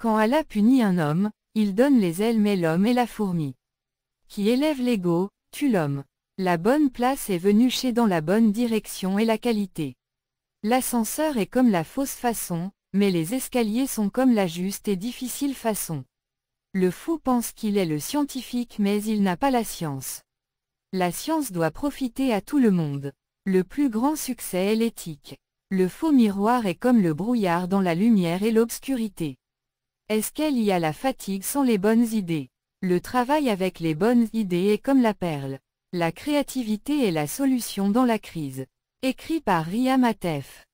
Quand Allah punit un homme, il donne les ailes mais l'homme est la fourmi. Qui élève l'ego, tue l'homme. La bonne place est venue chez dans la bonne direction et la qualité. L'ascenseur est comme la fausse façon, mais les escaliers sont comme la juste et difficile façon. Le fou pense qu'il est le scientifique mais il n'a pas la science. La science doit profiter à tout le monde. Le plus grand succès est l'éthique. Le faux miroir est comme le brouillard dans la lumière et l'obscurité. Est-ce qu'elle y a la fatigue sans les bonnes idées Le travail avec les bonnes idées est comme la perle. La créativité est la solution dans la crise. Écrit par Ria Matef.